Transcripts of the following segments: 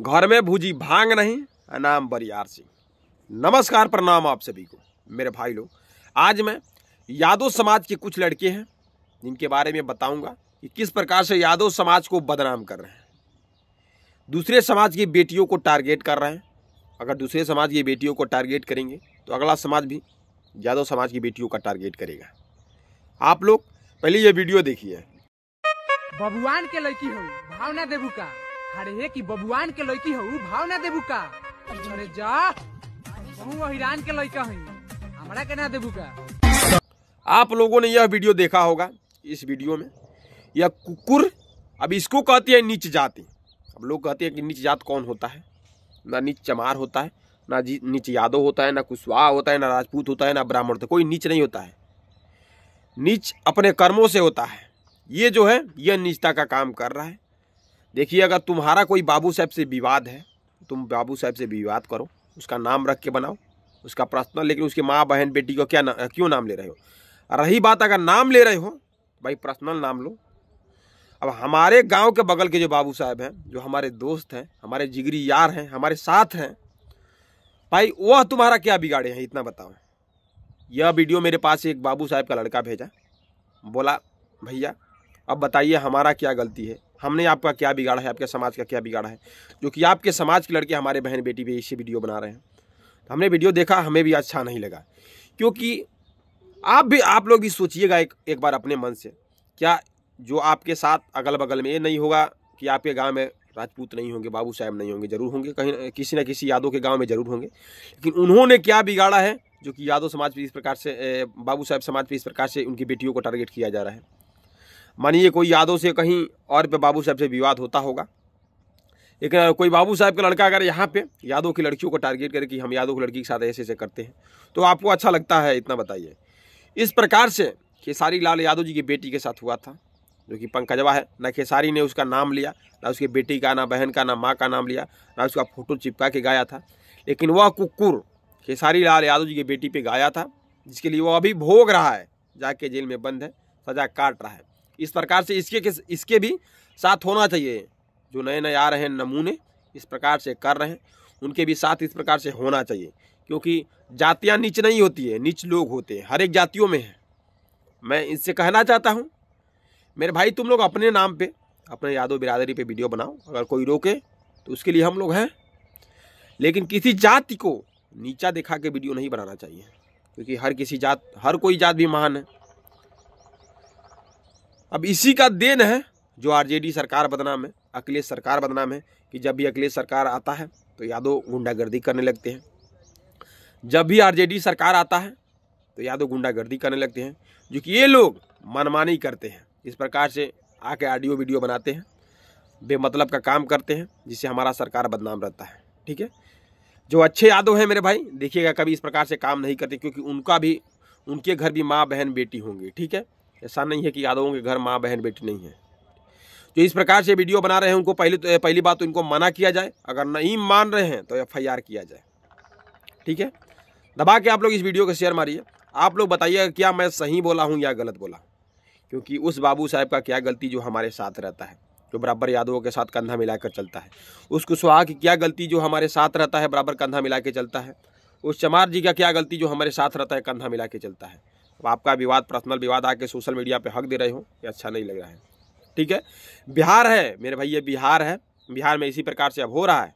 घर में भूजी भांग नहीं नाम बरियार सिंह नमस्कार प्रणाम आप सभी को मेरे भाई लोग आज मैं यादव समाज के कुछ लड़के हैं जिनके बारे में बताऊंगा कि किस प्रकार से यादव समाज को बदनाम कर रहे हैं दूसरे समाज की बेटियों को टारगेट कर रहे हैं अगर दूसरे समाज की बेटियों को टारगेट करेंगे तो अगला समाज भी यादव समाज की बेटियों का टारगेट करेगा आप लोग पहले ये वीडियो देखिए भगवान के लड़की हो भावना देवू का अरे की बबुआन के लड़की हो भाव ना देबू का अरे जा हिरान के लड़का है हमारा के ना देबू का आप लोगों ने यह वीडियो देखा होगा इस वीडियो में यह कुकुर अब इसको कहती है नीच जाति अब लोग कहते हैं कि नीच जात कौन होता है ना नीच चमार होता है ना नीच यादव होता है ना कुशवाहा होता है ना राजपूत होता है ना ब्राह्मण होता है कोई नीच नहीं होता है नीच अपने कर्मों से होता है ये जो है यह नीचता का काम कर रहा है देखिए अगर तुम्हारा कोई बाबू साहब से विवाद है तुम बाबू साहब से विवाद करो उसका नाम रख के बनाओ उसका पर्सनल लेकिन उसके माँ बहन बेटी को क्या ना, क्यों नाम ले रहे हो रही बात अगर नाम ले रहे हो भाई पर्सनल नाम लो अब हमारे गांव के बगल के जो बाबू साहब हैं जो हमारे दोस्त हैं हमारे जिगरी यार हैं हमारे साथ हैं भाई वह तुम्हारा क्या बिगाड़े हैं इतना बताओ यह वीडियो मेरे पास एक बाबू साहब का लड़का भेजा बोला भैया अब बताइए हमारा क्या गलती है हमने आपका क्या बिगाड़ा है आपके समाज का क्या बिगाड़ा है जो कि आपके समाज के लड़के हमारे बहन बेटी भी इसी वीडियो बना रहे हैं तो हमने वीडियो देखा हमें भी अच्छा नहीं लगा क्योंकि आप भी आप लोग भी सोचिएगा एक एक बार अपने मन से क्या जो आपके साथ अगल बगल में ये नहीं होगा कि आपके गांव में राजपूत नहीं होंगे बाबू साहेब नहीं होंगे जरूर होंगे कहीं किसी ना किसी यादव के गांव में जरूर होंगे लेकिन उन्होंने क्या बिगाड़ा है जो कि यादव समाज पर इस प्रकार से बाबू साहेब समाज पर इस प्रकार से उनकी बेटियों को टारगेट किया जा रहा है मानिए कोई यादव से कहीं और पे बाबू साहब से विवाद होता होगा लेकिन कोई बाबू साहब का लड़का अगर यहाँ पे यादव की लड़कियों को टारगेट करे कि हम यादव की लड़की के साथ ऐसे ऐसे करते हैं तो आपको अच्छा लगता है इतना बताइए इस प्रकार से खेसारी लाल यादव जी की बेटी के साथ हुआ था जो कि पंकजवा है ना खेसारी ने उसका नाम लिया ना उसकी बेटी का ना बहन का ना माँ का नाम लिया ना उसका फोटो चिपका के गाया था लेकिन वह कुकुर खेसारी लाल यादव जी की बेटी पर गाया था जिसके लिए वह अभी भोग रहा है जाके जेल में बंद है सजा काट रहा है इस प्रकार से इसके किस इसके भी साथ होना चाहिए जो नए नए आ रहे हैं नमूने इस प्रकार से कर रहे हैं उनके भी साथ इस प्रकार से होना चाहिए क्योंकि जातियाँ नीच नहीं होती है नीच लोग होते हैं हर एक जातियों में है मैं इससे कहना चाहता हूँ मेरे भाई तुम लोग अपने नाम पर अपने यादव बिरादरी पर वीडियो बनाओ अगर कोई रोके तो उसके लिए हम लोग हैं लेकिन किसी जाति को नीचा दिखा के वीडियो नहीं बनाना चाहिए क्योंकि हर किसी जात हर कोई जात भी महान है अब इसी का देन है जो आरजेडी सरकार बदनाम है अखिलेश सरकार बदनाम है कि जब भी अखिलेश सरकार आता है तो यादव गुंडागर्दी करने लगते हैं जब भी आरजेडी सरकार आता है तो यादव गुंडागर्दी करने लगते हैं जो कि ये लोग मनमानी करते हैं इस प्रकार से आके ऑडियो वीडियो बनाते हैं बेमतलब का काम करते हैं जिससे हमारा सरकार बदनाम रहता है ठीक है जो अच्छे यादव हैं मेरे भाई देखिएगा कभी इस प्रकार से काम नहीं करते क्योंकि उनका भी उनके घर भी माँ बहन बेटी होंगी ठीक है ऐसा नहीं है कि यादवों के घर माँ बहन बेटी नहीं है जो इस प्रकार से वीडियो बना रहे हैं उनको पहले तो पहली बात तो इनको मना किया जाए अगर नहीं मान रहे हैं तो एफ किया जाए ठीक है दबा के आप लोग इस वीडियो को शेयर मारिए आप लोग बताइए क्या मैं सही बोला हूँ या गलत बोला क्योंकि उस बाबू साहब का क्या गलती जो हमारे साथ रहता है जो बराबर यादवों के साथ कंधा मिलाकर चलता है उस कुशवाहा की क्या गलती जो हमारे साथ रहता है बराबर कंधा मिला के चलता है उस चमार जी का क्या गलती जो हमारे साथ रहता है कंधा मिला के चलता है अब आपका विवाद पर्सनल विवाद आके सोशल मीडिया पे हक दे रहे हो ये अच्छा नहीं लग रहा है ठीक है बिहार है मेरे भाई ये बिहार है बिहार में इसी प्रकार से अब हो रहा है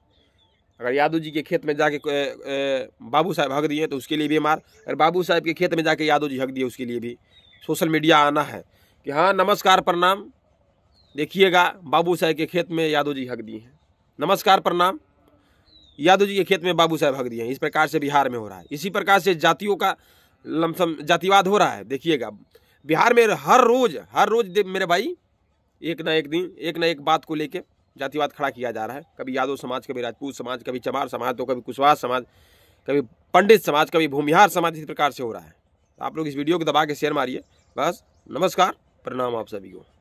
अगर यादव जी के खेत में जाके बाबू साहब हक दिए तो उसके लिए भी मार अगर बाबू साहब के खेत में जाके यादव जी हक दिए उसके लिए भी सोशल मीडिया आना है कि हाँ नमस्कार प्रणाम देखिएगा बाबू साहेब के खेत में यादव जी हक दिए हैं नमस्कार प्रणाम यादव जी के खेत में बाबू साहेब हक दिए हैं इस प्रकार से बिहार में हो रहा है इसी प्रकार से जातियों का लमसम जातिवाद हो रहा है देखिएगा बिहार में हर रोज़ हर रोज़ मेरे भाई एक ना एक दिन एक ना एक बात को लेके जातिवाद खड़ा किया जा रहा है कभी यादव समाज कभी राजपूत समाज कभी चमार समाज तो कभी कुशवाहा समाज कभी पंडित समाज कभी भूमिहार समाज इस प्रकार से हो रहा है आप लोग इस वीडियो को दबा के शेयर मारिए बस नमस्कार प्रणाम आप सभी को